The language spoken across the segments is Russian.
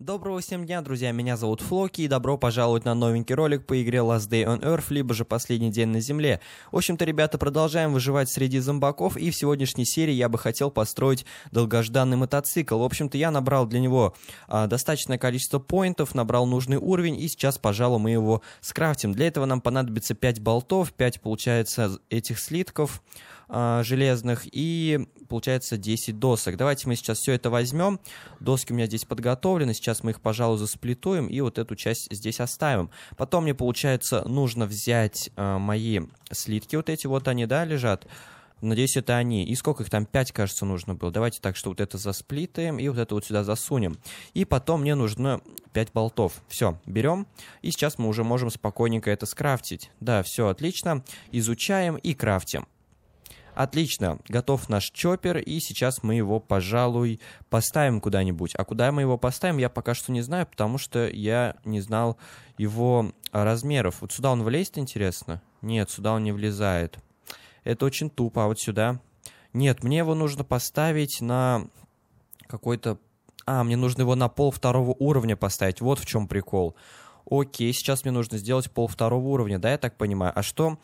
Доброго всем дня, друзья, меня зовут Флоки, и добро пожаловать на новенький ролик по игре Last Day on Earth, либо же Последний день на Земле. В общем-то, ребята, продолжаем выживать среди зомбаков, и в сегодняшней серии я бы хотел построить долгожданный мотоцикл. В общем-то, я набрал для него а, достаточное количество поинтов, набрал нужный уровень, и сейчас, пожалуй, мы его скрафтим. Для этого нам понадобится 5 болтов, 5, получается, этих слитков, а, железных и, получается, 10 досок. Давайте мы сейчас все это возьмем. Доски у меня здесь подготовлены, сейчас мы их, пожалуй, засплитуем и вот эту часть здесь оставим. Потом мне, получается, нужно взять э, мои слитки, вот эти вот они, да, лежат. Надеюсь, это они. И сколько их там? 5, кажется, нужно было. Давайте так, что вот это засплитаем и вот это вот сюда засунем. И потом мне нужно 5 болтов. Все, берем. И сейчас мы уже можем спокойненько это скрафтить. Да, все отлично. Изучаем и крафтим. Отлично, готов наш чоппер, и сейчас мы его, пожалуй, поставим куда-нибудь. А куда мы его поставим, я пока что не знаю, потому что я не знал его а, размеров. Вот сюда он влезет, интересно? Нет, сюда он не влезает. Это очень тупо, а вот сюда... Нет, мне его нужно поставить на какой-то... А, мне нужно его на пол второго уровня поставить. Вот в чем прикол. Окей, сейчас мне нужно сделать пол второго уровня, да, я так понимаю. А что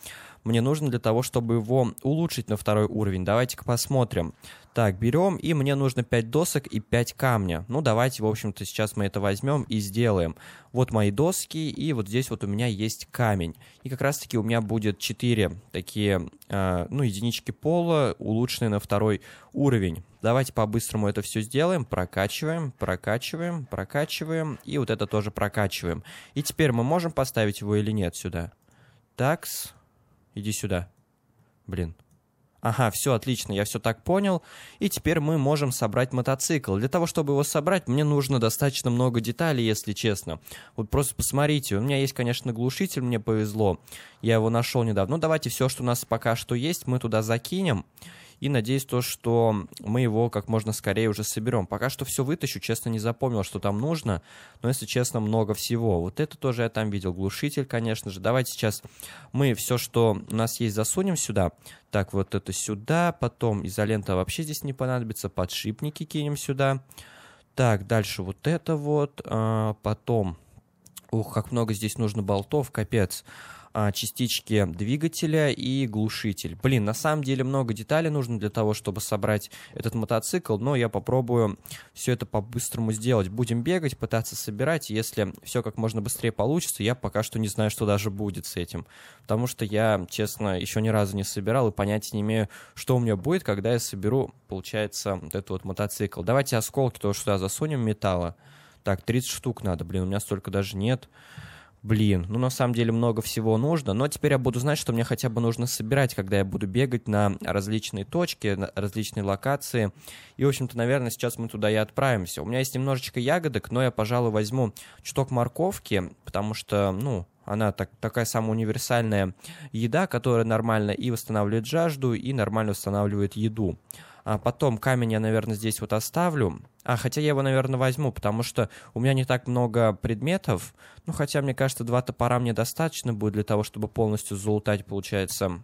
мне нужно для того, чтобы его улучшить на второй уровень. Давайте-ка посмотрим. Так, берем, и мне нужно 5 досок и 5 камня. Ну, давайте, в общем-то, сейчас мы это возьмем и сделаем. Вот мои доски, и вот здесь вот у меня есть камень. И как раз-таки у меня будет 4 такие, э, ну, единички пола, улучшенные на второй уровень. Давайте по-быстрому это все сделаем. Прокачиваем, прокачиваем, прокачиваем, и вот это тоже прокачиваем. И теперь мы можем поставить его или нет сюда? Такс. Иди сюда. Блин. Ага, все отлично, я все так понял. И теперь мы можем собрать мотоцикл. Для того, чтобы его собрать, мне нужно достаточно много деталей, если честно. Вот просто посмотрите, у меня есть, конечно, глушитель, мне повезло. Я его нашел недавно. Ну, давайте все, что у нас пока что есть, мы туда закинем и надеюсь то, что мы его как можно скорее уже соберем. Пока что все вытащу, честно, не запомнил, что там нужно, но, если честно, много всего. Вот это тоже я там видел, глушитель, конечно же. Давайте сейчас мы все, что у нас есть, засунем сюда. Так, вот это сюда, потом изолента вообще здесь не понадобится, подшипники кинем сюда. Так, дальше вот это вот, а, потом... Ух, как много здесь нужно болтов, капец. А, частички двигателя и глушитель. Блин, на самом деле много деталей нужно для того, чтобы собрать этот мотоцикл, но я попробую все это по-быстрому сделать. Будем бегать, пытаться собирать, если все как можно быстрее получится, я пока что не знаю, что даже будет с этим, потому что я, честно, еще ни разу не собирал и понятия не имею, что у меня будет, когда я соберу, получается, вот этот вот мотоцикл. Давайте осколки тоже сюда засунем металла. Так, 30 штук надо, блин, у меня столько даже нет. Нет блин, ну на самом деле много всего нужно, но теперь я буду знать, что мне хотя бы нужно собирать, когда я буду бегать на различные точки, на различные локации. И, в общем-то, наверное, сейчас мы туда и отправимся. У меня есть немножечко ягодок, но я, пожалуй, возьму чуток морковки, потому что, ну, она так, такая самая универсальная еда, которая нормально и восстанавливает жажду, и нормально восстанавливает еду. А потом камень я, наверное, здесь вот оставлю. А, хотя я его, наверное, возьму, потому что у меня не так много предметов. Ну, хотя, мне кажется, два топора мне достаточно будет для того, чтобы полностью залутать, получается,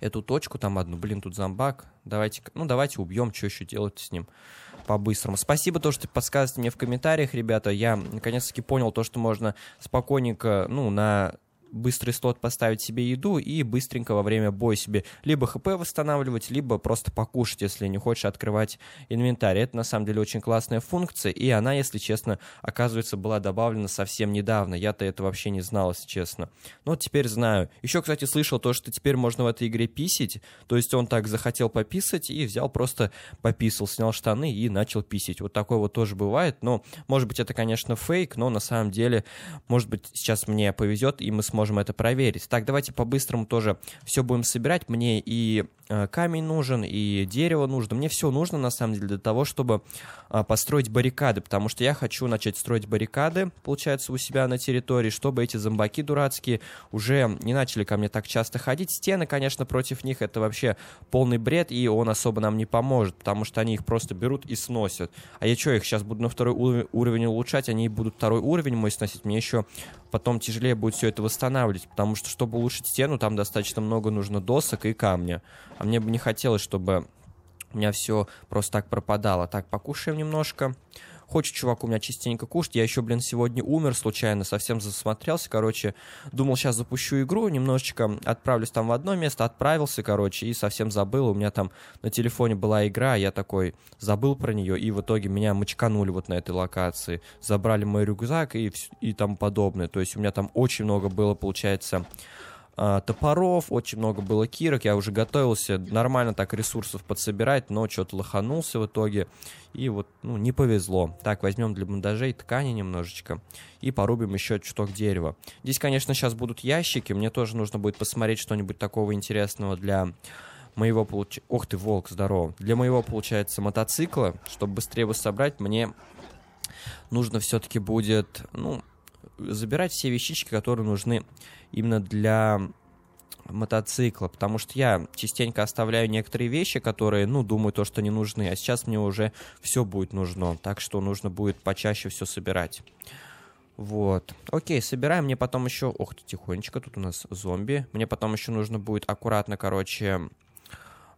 эту точку там одну. Блин, тут зомбак. Давайте, ну, давайте убьем, что еще делать с ним по-быстрому. Спасибо, то, что подсказываете мне в комментариях, ребята. Я, наконец-таки, понял то, что можно спокойненько, ну, на быстрый слот поставить себе еду и быстренько во время боя себе либо хп восстанавливать, либо просто покушать, если не хочешь открывать инвентарь. Это на самом деле очень классная функция, и она, если честно, оказывается, была добавлена совсем недавно. Я-то это вообще не знал, если честно. Но теперь знаю. Еще, кстати, слышал то, что теперь можно в этой игре писить. То есть он так захотел пописать и взял просто пописал, снял штаны и начал писить. Вот такое вот тоже бывает. Но, может быть, это, конечно, фейк, но на самом деле, может быть, сейчас мне повезет, и мы сможем можем это проверить. Так, давайте по-быстрому тоже все будем собирать. Мне и э, камень нужен, и дерево нужно. Мне все нужно, на самом деле, для того, чтобы а, построить баррикады, потому что я хочу начать строить баррикады, получается, у себя на территории, чтобы эти зомбаки дурацкие уже не начали ко мне так часто ходить. Стены, конечно, против них это вообще полный бред, и он особо нам не поможет, потому что они их просто берут и сносят. А я что, их сейчас буду на второй уровень улучшать, они будут второй уровень мой сносить, мне еще потом тяжелее будет все это восстанавливать останавливать, потому что, чтобы улучшить стену, там достаточно много нужно досок и камня. А мне бы не хотелось, чтобы у меня все просто так пропадало. Так, покушаем Немножко Хочет чувак у меня частенько кушать. Я еще, блин, сегодня умер случайно, совсем засмотрелся. Короче, думал, сейчас запущу игру, немножечко отправлюсь там в одно место, отправился, короче, и совсем забыл. У меня там на телефоне была игра, а я такой забыл про нее, и в итоге меня мочканули вот на этой локации. Забрали мой рюкзак и, и там подобное. То есть у меня там очень много было, получается, а, топоров, очень много было кирок, я уже готовился нормально так ресурсов подсобирать, но что-то лоханулся в итоге, и вот, ну, не повезло. Так, возьмем для бандажей ткани немножечко и порубим еще чуток дерева. Здесь, конечно, сейчас будут ящики, мне тоже нужно будет посмотреть что-нибудь такого интересного для моего получ... Ох ты, волк, здорово. Для моего, получается, мотоцикла, чтобы быстрее его собрать, мне нужно все-таки будет, ну, забирать все вещички, которые нужны именно для мотоцикла, потому что я частенько оставляю некоторые вещи, которые, ну, думаю, то, что не нужны, а сейчас мне уже все будет нужно, так что нужно будет почаще все собирать. Вот. Окей, собираем. Мне потом еще... Ох ты, тихонечко, тут у нас зомби. Мне потом еще нужно будет аккуратно, короче,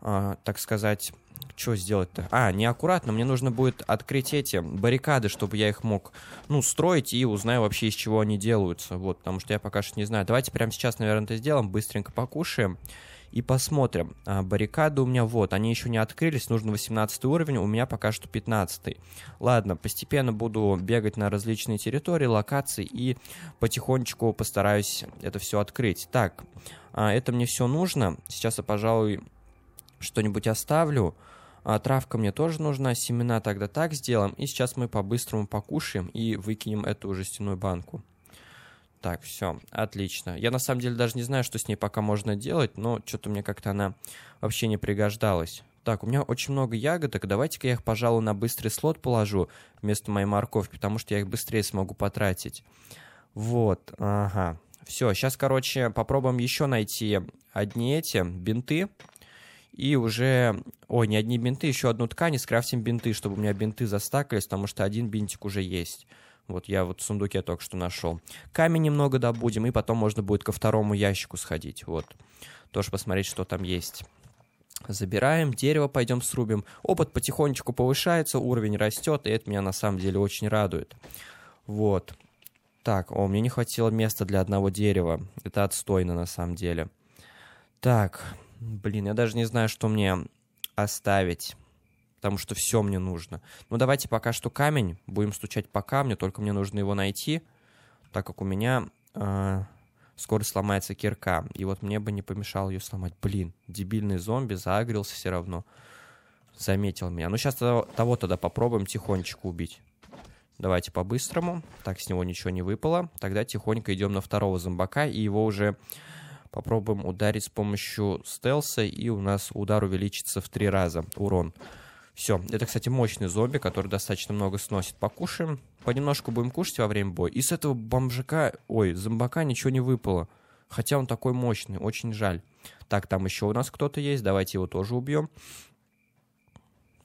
э, так сказать, что сделать-то? А, неаккуратно, мне нужно будет открыть эти баррикады, чтобы я их мог, ну, строить и узнаю вообще, из чего они делаются. Вот, потому что я пока что не знаю. Давайте прямо сейчас, наверное, это сделаем, быстренько покушаем и посмотрим. А, баррикады у меня вот, они еще не открылись, нужно 18 уровень, у меня пока что 15. -й. Ладно, постепенно буду бегать на различные территории, локации и потихонечку постараюсь это все открыть. Так, а, это мне все нужно. Сейчас я, пожалуй, что-нибудь оставлю. А травка мне тоже нужна, семена тогда так сделаем. И сейчас мы по-быстрому покушаем и выкинем эту жестяную банку. Так, все, отлично. Я на самом деле даже не знаю, что с ней пока можно делать, но что-то мне как-то она вообще не пригождалась. Так, у меня очень много ягодок, давайте-ка я их, пожалуй, на быстрый слот положу вместо моей морковки, потому что я их быстрее смогу потратить. Вот, ага. Все, сейчас, короче, попробуем еще найти одни эти бинты и уже, ой, не одни бинты, еще одну ткань и скрафтим бинты, чтобы у меня бинты застакались, потому что один бинтик уже есть. Вот я вот в сундуке только что нашел. Камень немного добудем, и потом можно будет ко второму ящику сходить. Вот. Тоже посмотреть, что там есть. Забираем, дерево пойдем срубим. Опыт потихонечку повышается, уровень растет, и это меня на самом деле очень радует. Вот. Так, о, мне не хватило места для одного дерева. Это отстойно на самом деле. Так, Блин, я даже не знаю, что мне оставить, потому что все мне нужно. Ну, давайте пока что камень. Будем стучать по камню, только мне нужно его найти, так как у меня э, скоро сломается кирка. И вот мне бы не помешал ее сломать. Блин, дебильный зомби заагрился все равно. Заметил меня. Ну, сейчас того, того тогда попробуем тихонечко убить. Давайте по-быстрому. Так, с него ничего не выпало. Тогда тихонько идем на второго зомбака и его уже Попробуем ударить с помощью стелса, и у нас удар увеличится в три раза урон. Все. Это, кстати, мощный зомби, который достаточно много сносит. Покушаем. Понемножку будем кушать во время боя. И с этого бомжика, ой, зомбака ничего не выпало. Хотя он такой мощный, очень жаль. Так, там еще у нас кто-то есть, давайте его тоже убьем.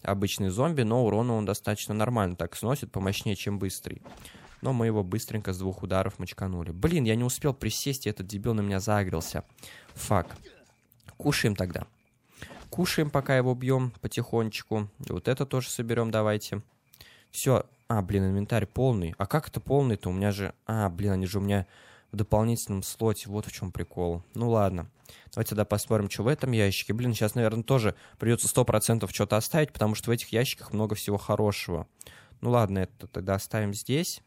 Обычный зомби, но урона он достаточно нормально так сносит, помощнее, чем быстрый но мы его быстренько с двух ударов мочканули. Блин, я не успел присесть, и этот дебил на меня загрелся. Фак. Кушаем тогда. Кушаем, пока его бьем потихонечку. И вот это тоже соберем, давайте. Все. А, блин, инвентарь полный. А как это полный-то? У меня же... А, блин, они же у меня в дополнительном слоте. Вот в чем прикол. Ну ладно. Давайте тогда посмотрим, что в этом ящике. Блин, сейчас, наверное, тоже придется 100% что-то оставить, потому что в этих ящиках много всего хорошего. Ну ладно, это тогда оставим здесь.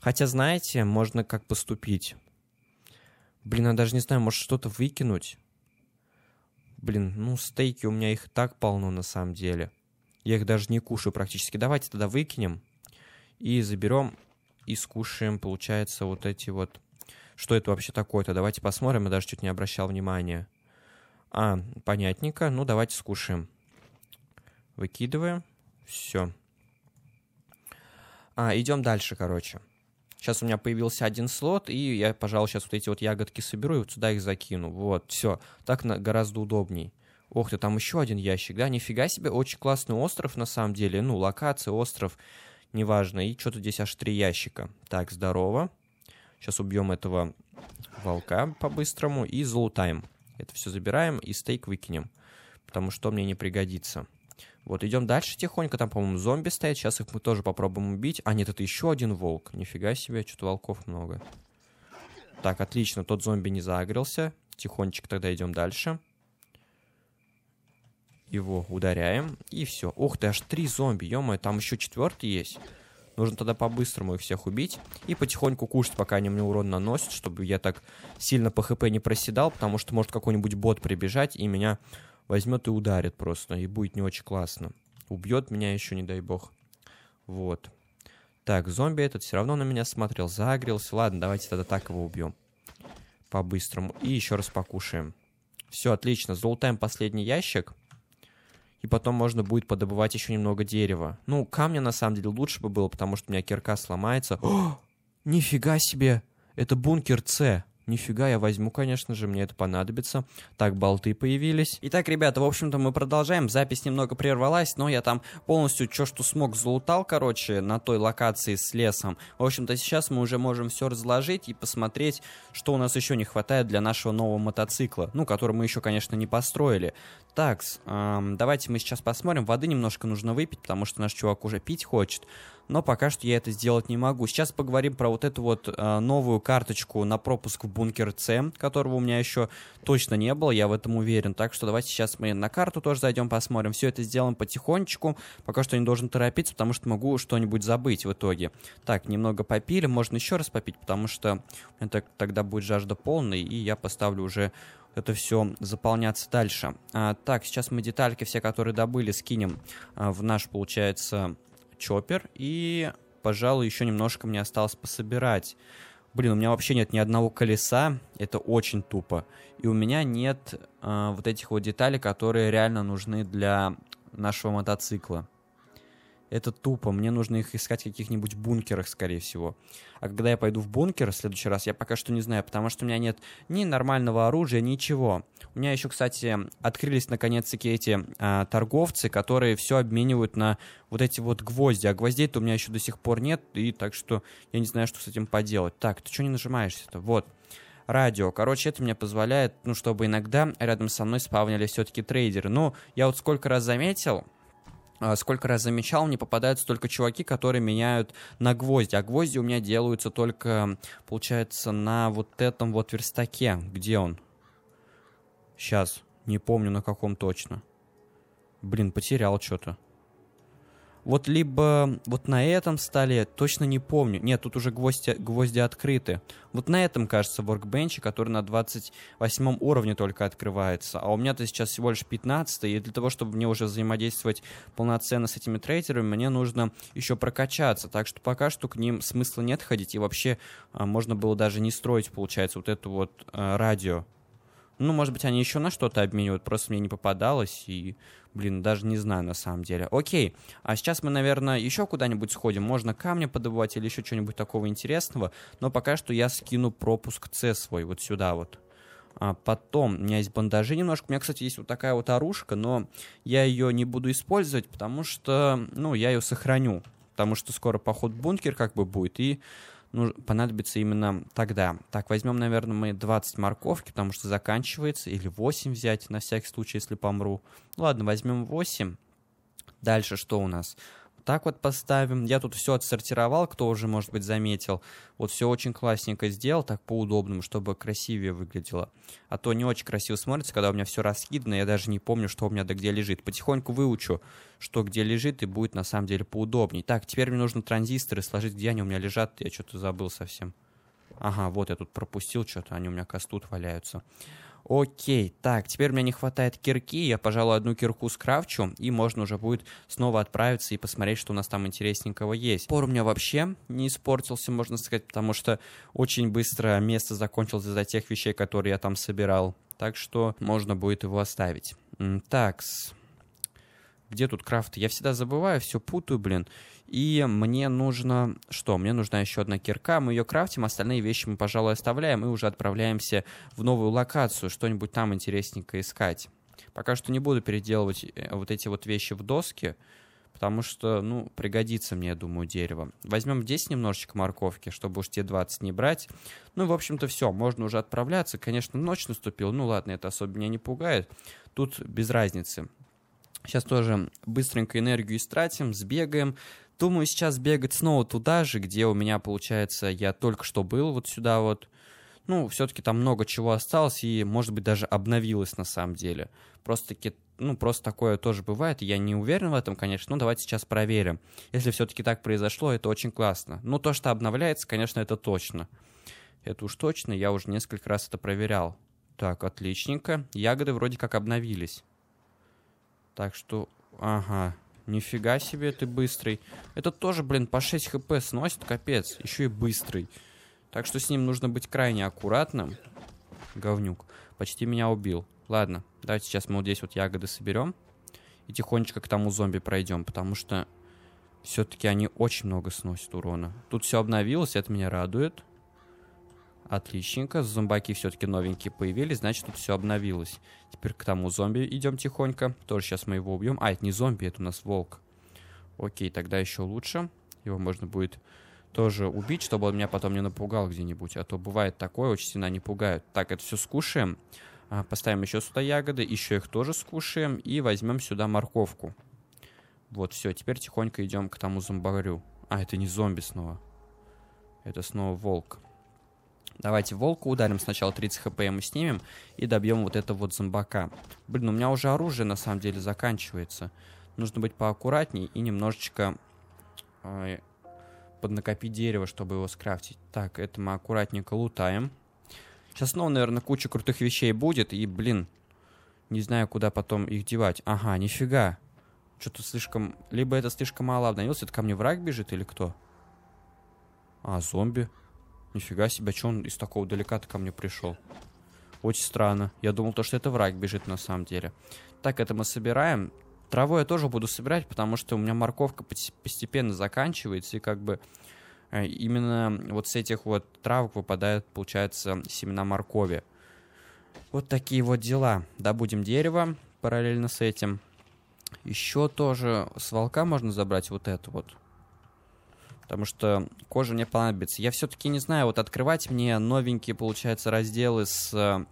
Хотя, знаете, можно как поступить. Блин, я даже не знаю, может что-то выкинуть? Блин, ну стейки у меня их так полно на самом деле. Я их даже не кушаю практически. Давайте тогда выкинем и заберем и скушаем, получается, вот эти вот... Что это вообще такое-то? Давайте посмотрим, я даже чуть не обращал внимания. А, понятненько. Ну, давайте скушаем. Выкидываем. Все. А, идем дальше, короче. Сейчас у меня появился один слот, и я, пожалуй, сейчас вот эти вот ягодки соберу и вот сюда их закину. Вот, все. Так на, гораздо удобней. Ох ты, там еще один ящик, да? Нифига себе, очень классный остров на самом деле. Ну, локация, остров, неважно. И что-то здесь аж три ящика. Так, здорово. Сейчас убьем этого волка по-быстрому и залутаем. Это все забираем и стейк выкинем, потому что мне не пригодится. Вот, идем дальше тихонько, там, по-моему, зомби стоят, сейчас их мы тоже попробуем убить. А, нет, это еще один волк, нифига себе, что-то волков много. Так, отлично, тот зомби не загрелся, тихонечко тогда идем дальше. Его ударяем, и все. Ух ты, аж три зомби, ё там еще четвертый есть. Нужно тогда по-быстрому их всех убить и потихоньку кушать, пока они мне урон наносят, чтобы я так сильно по хп не проседал, потому что может какой-нибудь бот прибежать и меня возьмет и ударит просто, и будет не очень классно. Убьет меня еще, не дай бог. Вот. Так, зомби этот все равно на меня смотрел, загрелся. Ладно, давайте тогда так его убьем. По-быстрому. И еще раз покушаем. Все, отлично. Золотаем последний ящик. И потом можно будет подобывать еще немного дерева. Ну, камня на самом деле лучше бы было, потому что у меня кирка сломается. О! Нифига себе! Это бункер С. Нифига, я возьму, конечно же, мне это понадобится. Так, болты появились. Итак, ребята, в общем-то, мы продолжаем. Запись немного прервалась, но я там полностью что что смог залутал, короче, на той локации с лесом. В общем-то, сейчас мы уже можем все разложить и посмотреть, что у нас еще не хватает для нашего нового мотоцикла. Ну, который мы еще, конечно, не построили. Так, эм, давайте мы сейчас посмотрим. Воды немножко нужно выпить, потому что наш чувак уже пить хочет но пока что я это сделать не могу. Сейчас поговорим про вот эту вот э, новую карточку на пропуск в бункер С, которого у меня еще точно не было, я в этом уверен. Так что давайте сейчас мы на карту тоже зайдем, посмотрим. Все это сделаем потихонечку. Пока что не должен торопиться, потому что могу что-нибудь забыть в итоге. Так, немного попили, можно еще раз попить, потому что у меня так, тогда будет жажда полной, и я поставлю уже это все заполняться дальше. А, так, сейчас мы детальки все, которые добыли, скинем а, в наш, получается, Чоппер, и, пожалуй, еще немножко мне осталось пособирать. Блин, у меня вообще нет ни одного колеса, это очень тупо. И у меня нет э, вот этих вот деталей, которые реально нужны для нашего мотоцикла это тупо. Мне нужно их искать в каких-нибудь бункерах, скорее всего. А когда я пойду в бункер в следующий раз, я пока что не знаю, потому что у меня нет ни нормального оружия, ничего. У меня еще, кстати, открылись наконец-таки эти а, торговцы, которые все обменивают на вот эти вот гвозди. А гвоздей-то у меня еще до сих пор нет, и так что я не знаю, что с этим поделать. Так, ты что не нажимаешься-то? Вот радио. Короче, это мне позволяет, ну, чтобы иногда рядом со мной спавнили все-таки трейдеры. Ну, я вот сколько раз заметил, а, сколько раз замечал, мне попадаются только чуваки, которые меняют на гвозди. А гвозди у меня делаются только, получается, на вот этом вот верстаке. Где он? Сейчас. Не помню, на каком точно. Блин, потерял что-то. Вот либо вот на этом столе, точно не помню. Нет, тут уже гвозди, гвозди открыты. Вот на этом, кажется, воркбенче, который на 28 уровне только открывается. А у меня-то сейчас всего лишь 15 и для того, чтобы мне уже взаимодействовать полноценно с этими трейдерами, мне нужно еще прокачаться. Так что пока что к ним смысла нет ходить. И вообще а, можно было даже не строить, получается, вот эту вот э, радио ну, может быть, они еще на что-то обменивают, просто мне не попадалось, и, блин, даже не знаю на самом деле. Окей, а сейчас мы, наверное, еще куда-нибудь сходим, можно камни подобывать или еще что-нибудь такого интересного, но пока что я скину пропуск С свой вот сюда вот. А потом у меня есть бандажи немножко. У меня, кстати, есть вот такая вот оружка, но я ее не буду использовать, потому что, ну, я ее сохраню. Потому что скоро поход в бункер как бы будет, и ну, понадобится именно тогда. Так, возьмем, наверное, мы 20 морковки, потому что заканчивается, или 8 взять на всякий случай, если помру. Ладно, возьмем 8. Дальше что у нас? так вот поставим. Я тут все отсортировал, кто уже, может быть, заметил. Вот все очень классненько сделал, так по-удобному, чтобы красивее выглядело. А то не очень красиво смотрится, когда у меня все раскидано, я даже не помню, что у меня да где лежит. Потихоньку выучу, что где лежит, и будет на самом деле поудобней. Так, теперь мне нужно транзисторы сложить, где они у меня лежат, я что-то забыл совсем. Ага, вот я тут пропустил что-то, они у меня костут валяются. Окей, так, теперь мне не хватает кирки, я, пожалуй, одну кирку скрафчу, и можно уже будет снова отправиться и посмотреть, что у нас там интересненького есть. Пор у меня вообще не испортился, можно сказать, потому что очень быстро место закончилось из-за тех вещей, которые я там собирал. Так что можно будет его оставить. Так, Где тут крафты? Я всегда забываю, все путаю, блин. И мне нужно... Что? Мне нужна еще одна кирка. Мы ее крафтим, остальные вещи мы, пожалуй, оставляем и уже отправляемся в новую локацию, что-нибудь там интересненькое искать. Пока что не буду переделывать э, вот эти вот вещи в доски, потому что, ну, пригодится мне, я думаю, дерево. Возьмем здесь немножечко морковки, чтобы уж те 20 не брать. Ну, в общем-то, все, можно уже отправляться. Конечно, ночь наступила, ну ладно, это особо меня не пугает. Тут без разницы. Сейчас тоже быстренько энергию истратим, сбегаем, Думаю, сейчас бегать снова туда же, где у меня, получается, я только что был, вот сюда вот. Ну, все-таки там много чего осталось, и, может быть, даже обновилось на самом деле. Просто-таки, ну, просто такое тоже бывает, я не уверен в этом, конечно, но давайте сейчас проверим. Если все-таки так произошло, это очень классно. Ну, то, что обновляется, конечно, это точно. Это уж точно, я уже несколько раз это проверял. Так, отличненько. Ягоды вроде как обновились. Так что, ага, Нифига себе, ты быстрый. Это тоже, блин, по 6 хп сносит, капец. Еще и быстрый. Так что с ним нужно быть крайне аккуратным. Говнюк. Почти меня убил. Ладно, давайте сейчас мы вот здесь вот ягоды соберем. И тихонечко к тому зомби пройдем, потому что все-таки они очень много сносят урона. Тут все обновилось, это меня радует. Отличненько, зомбаки все-таки новенькие появились, значит тут все обновилось. Теперь к тому зомби идем тихонько, тоже сейчас мы его убьем. А, это не зомби, это у нас волк. Окей, тогда еще лучше. Его можно будет тоже убить, чтобы он меня потом не напугал где-нибудь. А то бывает такое, очень сильно не пугают. Так, это все скушаем. А, поставим еще сюда ягоды, еще их тоже скушаем. И возьмем сюда морковку. Вот, все, теперь тихонько идем к тому зомбарю. А, это не зомби снова. Это снова волк. Давайте волку ударим, сначала 30 хп мы снимем и добьем вот этого вот зомбака. Блин, у меня уже оружие на самом деле заканчивается. Нужно быть поаккуратней и немножечко э, поднакопить дерево, чтобы его скрафтить. Так, это мы аккуратненько лутаем. Сейчас снова, наверное, куча крутых вещей будет, и, блин, не знаю, куда потом их девать. Ага, нифига. Что-то слишком... Либо это слишком мало обновилось, это ко мне враг бежит или кто? А, зомби. Нифига себе, что он из такого далека-то ко мне пришел? Очень странно. Я думал, то, что это враг бежит на самом деле. Так, это мы собираем. Траву я тоже буду собирать, потому что у меня морковка постепенно заканчивается, и как бы э, именно вот с этих вот травок выпадают, получается, семена моркови. Вот такие вот дела. Добудем дерево параллельно с этим. Еще тоже с волка можно забрать вот это вот потому что кожа мне понадобится. Я все-таки не знаю, вот открывать мне новенькие, получается, разделы с э,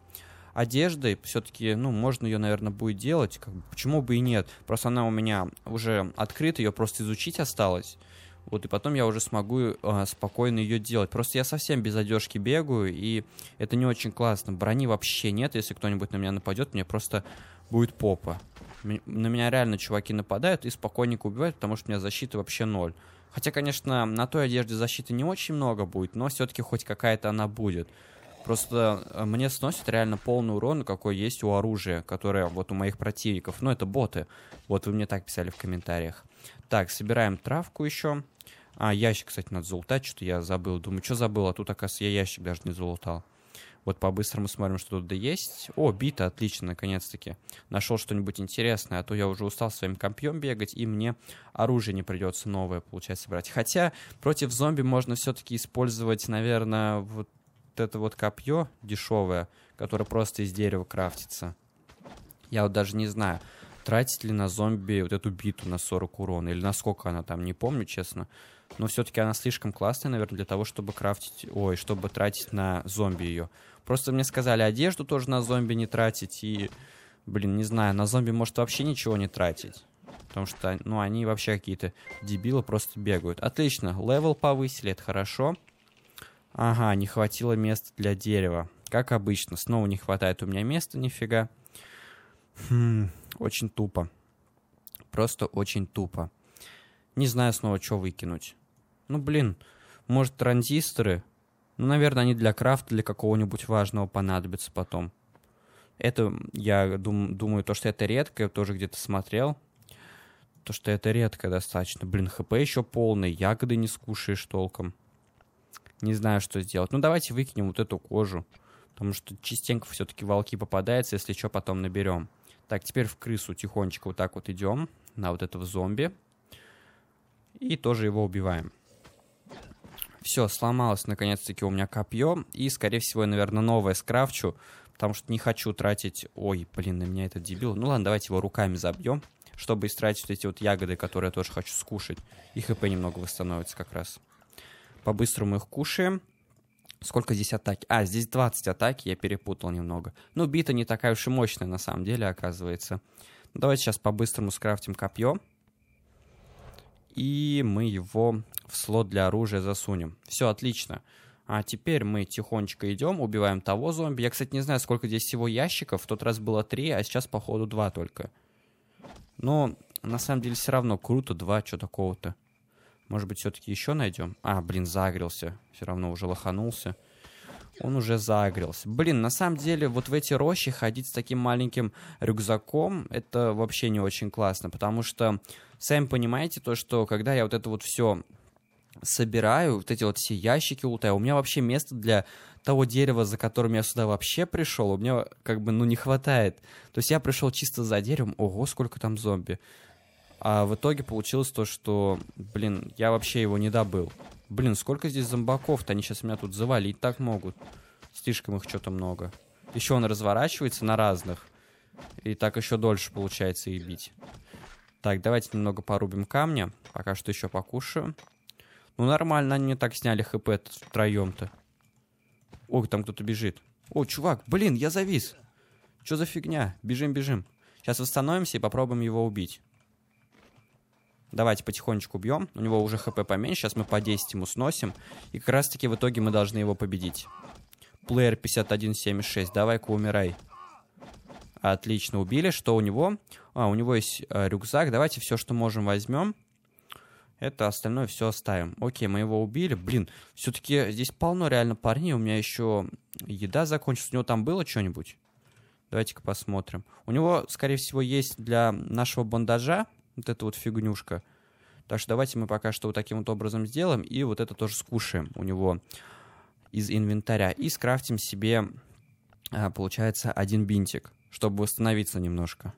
одеждой, все-таки, ну, можно ее, наверное, будет делать, как бы, почему бы и нет. Просто она у меня уже открыта, ее просто изучить осталось. Вот, и потом я уже смогу э, спокойно ее делать. Просто я совсем без одежки бегаю, и это не очень классно. Брони вообще нет, если кто-нибудь на меня нападет, мне просто будет попа. На меня реально чуваки нападают и спокойненько убивают, потому что у меня защиты вообще ноль. Хотя, конечно, на той одежде защиты не очень много будет, но все-таки хоть какая-то она будет. Просто э, мне сносит реально полный урон, какой есть у оружия, которое вот у моих противников. Ну, это боты. Вот вы мне так писали в комментариях. Так, собираем травку еще. А, ящик, кстати, надо залутать, что-то я забыл. Думаю, что забыл, а тут, оказывается, я ящик даже не залутал. Вот по-быстрому смотрим, что тут да есть. О, бита, отлично, наконец-таки. Нашел что-нибудь интересное, а то я уже устал своим компьем бегать, и мне оружие не придется новое, получается, брать. Хотя против зомби можно все-таки использовать, наверное, вот это вот копье дешевое, которое просто из дерева крафтится. Я вот даже не знаю тратит ли на зомби вот эту биту на 40 урона, или насколько она там, не помню, честно. Но все-таки она слишком классная, наверное, для того, чтобы крафтить, ой, чтобы тратить на зомби ее. Просто мне сказали одежду тоже на зомби не тратить, и, блин, не знаю, на зомби может вообще ничего не тратить. Потому что, ну, они вообще какие-то дебилы просто бегают. Отлично, левел повысили, это хорошо. Ага, не хватило места для дерева. Как обычно, снова не хватает у меня места, нифига. Хм, очень тупо. Просто очень тупо. Не знаю снова, что выкинуть. Ну, блин, может, транзисторы? Ну, наверное, они для крафта, для какого-нибудь важного понадобятся потом. Это, я дум, думаю, то, что это редко, я тоже где-то смотрел, то, что это редко достаточно. Блин, хп еще полный, ягоды не скушаешь толком. Не знаю, что сделать. Ну, давайте выкинем вот эту кожу, потому что частенько все-таки волки попадаются, если что, потом наберем. Так, теперь в крысу тихонечко вот так вот идем на вот этого зомби. И тоже его убиваем. Все, сломалось наконец-таки у меня копье. И, скорее всего, я, наверное, новое скрафчу. Потому что не хочу тратить... Ой, блин, на меня этот дебил. Ну ладно, давайте его руками забьем. Чтобы истратить вот эти вот ягоды, которые я тоже хочу скушать. И хп немного восстановится как раз. По-быстрому их кушаем. Сколько здесь атаки? А, здесь 20 атаки, я перепутал немного. Ну, бита не такая уж и мощная, на самом деле, оказывается. Давайте сейчас по-быстрому скрафтим копье. И мы его в слот для оружия засунем. Все, отлично. А теперь мы тихонечко идем, убиваем того зомби. Я, кстати, не знаю, сколько здесь всего ящиков. В тот раз было три, а сейчас, походу, два только. Но, на самом деле, все равно круто, два, что такого-то. Может быть, все-таки еще найдем? А, блин, загрелся. Все равно уже лоханулся. Он уже загрелся. Блин, на самом деле, вот в эти рощи ходить с таким маленьким рюкзаком, это вообще не очень классно, потому что, сами понимаете, то, что когда я вот это вот все собираю, вот эти вот все ящики лутаю, у меня вообще места для того дерева, за которым я сюда вообще пришел, у меня как бы, ну, не хватает. То есть я пришел чисто за деревом, ого, сколько там зомби. А в итоге получилось то, что, блин, я вообще его не добыл. Блин, сколько здесь зомбаков-то? Они сейчас меня тут завалить так могут. Слишком их что-то много. Еще он разворачивается на разных. И так еще дольше получается и бить. Так, давайте немного порубим камня. Пока что еще покушаю. Ну, нормально, они не так сняли хп втроем-то. Ой, там кто-то бежит. О, чувак, блин, я завис. Что за фигня? Бежим, бежим. Сейчас восстановимся и попробуем его убить давайте потихонечку бьем, у него уже хп поменьше, сейчас мы по 10 ему сносим, и как раз таки в итоге мы должны его победить. Плеер 5176, давай-ка умирай. Отлично, убили, что у него? А, у него есть э, рюкзак, давайте все, что можем, возьмем. Это остальное все оставим. Окей, мы его убили. Блин, все-таки здесь полно реально парней. У меня еще еда закончится. У него там было что-нибудь? Давайте-ка посмотрим. У него, скорее всего, есть для нашего бандажа вот эта вот фигнюшка. Так что давайте мы пока что вот таким вот образом сделаем, и вот это тоже скушаем у него из инвентаря. И скрафтим себе, а, получается, один бинтик, чтобы восстановиться немножко.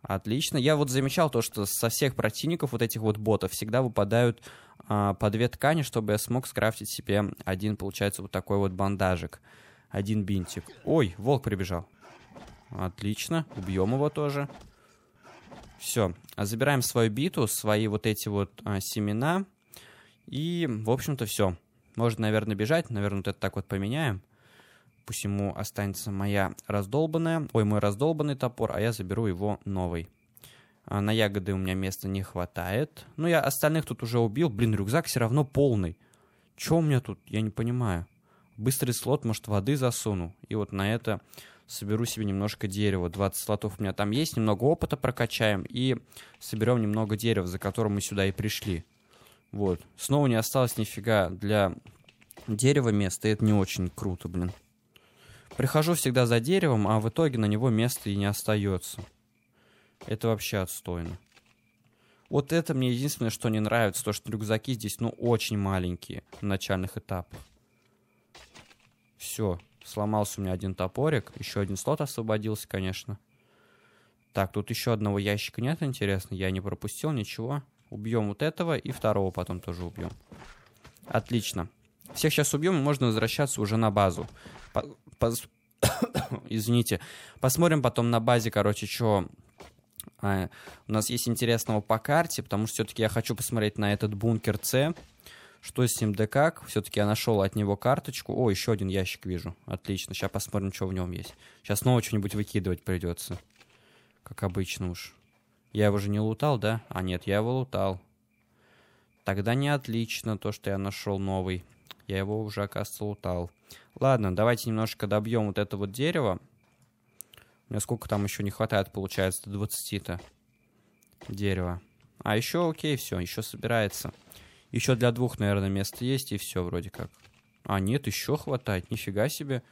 Отлично. Я вот замечал то, что со всех противников вот этих вот ботов всегда выпадают а, по две ткани, чтобы я смог скрафтить себе один, получается, вот такой вот бандажик. Один бинтик. Ой, волк прибежал. Отлично. Убьем его тоже. Все, забираем свою биту, свои вот эти вот а, семена. И, в общем-то, все. Может, наверное, бежать. Наверное, вот это так вот поменяем. Пусть ему останется моя раздолбанная, ой, мой раздолбанный топор, а я заберу его новый. А на ягоды у меня места не хватает. Ну, я остальных тут уже убил. Блин, рюкзак все равно полный. Че у меня тут? Я не понимаю. Быстрый слот, может, воды засуну. И вот на это соберу себе немножко дерева. 20 слотов у меня там есть, немного опыта прокачаем и соберем немного дерева, за которым мы сюда и пришли. Вот. Снова не осталось нифига для дерева места, и это не очень круто, блин. Прихожу всегда за деревом, а в итоге на него места и не остается. Это вообще отстойно. Вот это мне единственное, что не нравится, то, что рюкзаки здесь, ну, очень маленькие на начальных этапах. Все, Сломался у меня один топорик. Еще один слот освободился, конечно. Так, тут еще одного ящика нет, интересно. Я не пропустил ничего. Убьем вот этого и второго потом тоже убьем. Отлично. Всех сейчас убьем, и можно возвращаться уже на базу. По пос Извините. Посмотрим потом на базе, короче, что а, э, у нас есть интересного по карте, потому что все-таки я хочу посмотреть на этот бункер С что с ним да как. Все-таки я нашел от него карточку. О, еще один ящик вижу. Отлично. Сейчас посмотрим, что в нем есть. Сейчас снова что-нибудь выкидывать придется. Как обычно уж. Я его же не лутал, да? А нет, я его лутал. Тогда не отлично то, что я нашел новый. Я его уже, оказывается, лутал. Ладно, давайте немножко добьем вот это вот дерево. У меня сколько там еще не хватает, получается, до 20-то дерева. А еще, окей, все, еще собирается. Еще для двух, наверное, мест есть, и все вроде как. А, нет, еще хватает, нифига себе.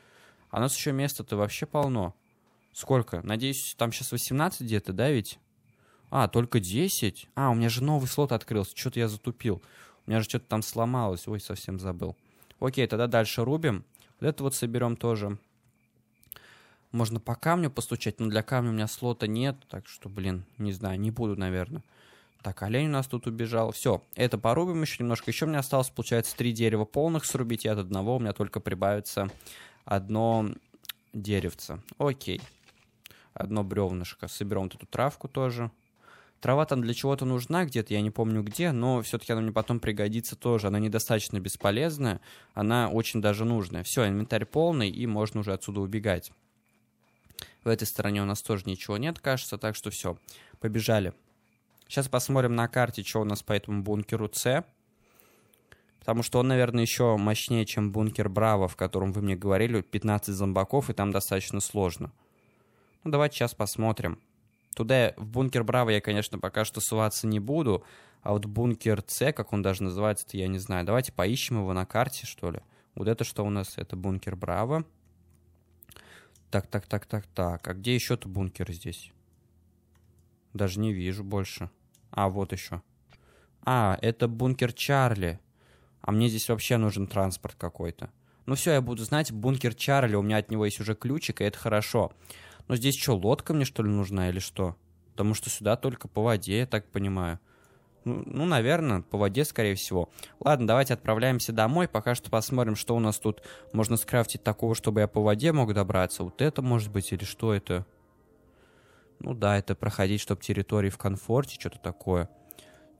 А у нас еще места-то вообще полно. Сколько? Надеюсь, там сейчас 18 где-то, да, ведь? А, только 10? А, у меня же новый слот открылся, что-то я затупил. У меня же что-то там сломалось, ой, совсем забыл. Окей, тогда дальше рубим. Вот это вот соберем тоже. Можно по камню постучать, но для камня у меня слота нет, так что, блин, не знаю, не буду, наверное. Так, олень у нас тут убежал. Все, это порубим еще немножко. Еще у меня осталось, получается, три дерева полных срубить, и от одного у меня только прибавится одно деревце. Окей. Одно бревнышко. Соберем эту травку тоже. Трава там для чего-то нужна где-то, я не помню где, но все-таки она мне потом пригодится тоже. Она недостаточно бесполезная, она очень даже нужная. Все, инвентарь полный, и можно уже отсюда убегать. В этой стороне у нас тоже ничего нет, кажется, так что все, побежали. Сейчас посмотрим на карте, что у нас по этому бункеру С. Потому что он, наверное, еще мощнее, чем бункер Браво, в котором вы мне говорили, 15 зомбаков, и там достаточно сложно. Ну, давайте сейчас посмотрим. Туда, в бункер Браво я, конечно, пока что суваться не буду, а вот бункер С, как он даже называется я не знаю. Давайте поищем его на карте, что ли. Вот это что у нас? Это бункер Браво. Так, так, так, так, так. А где еще-то бункер здесь? Даже не вижу больше. А, вот еще. А, это бункер Чарли. А мне здесь вообще нужен транспорт какой-то. Ну все, я буду знать, бункер Чарли, у меня от него есть уже ключик, и это хорошо. Но здесь что, лодка мне что ли нужна или что? Потому что сюда только по воде, я так понимаю. Ну, ну, наверное, по воде, скорее всего. Ладно, давайте отправляемся домой, пока что посмотрим, что у нас тут можно скрафтить такого, чтобы я по воде мог добраться. Вот это может быть или что это? Ну да, это проходить, чтобы территории в комфорте, что-то такое.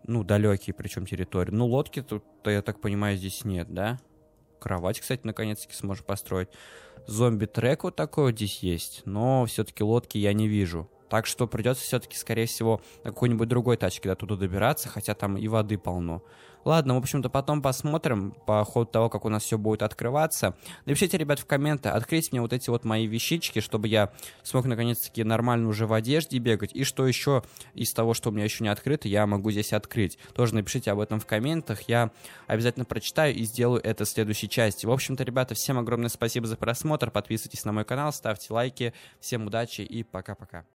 Ну, далекие причем территории. Ну, лодки тут я так понимаю, здесь нет, да? Кровать, кстати, наконец-таки сможешь построить. Зомби-трек вот такой вот здесь есть, но все-таки лодки я не вижу. Так что придется все-таки, скорее всего, на какой-нибудь другой тачке до туда добираться, хотя там и воды полно. Ладно, в общем-то, потом посмотрим по ходу того, как у нас все будет открываться. Напишите, ребят, в комменты, открыть мне вот эти вот мои вещички, чтобы я смог, наконец-таки, нормально уже в одежде бегать. И что еще из того, что у меня еще не открыто, я могу здесь открыть. Тоже напишите об этом в комментах. Я обязательно прочитаю и сделаю это в следующей части. В общем-то, ребята, всем огромное спасибо за просмотр. Подписывайтесь на мой канал, ставьте лайки. Всем удачи и пока-пока.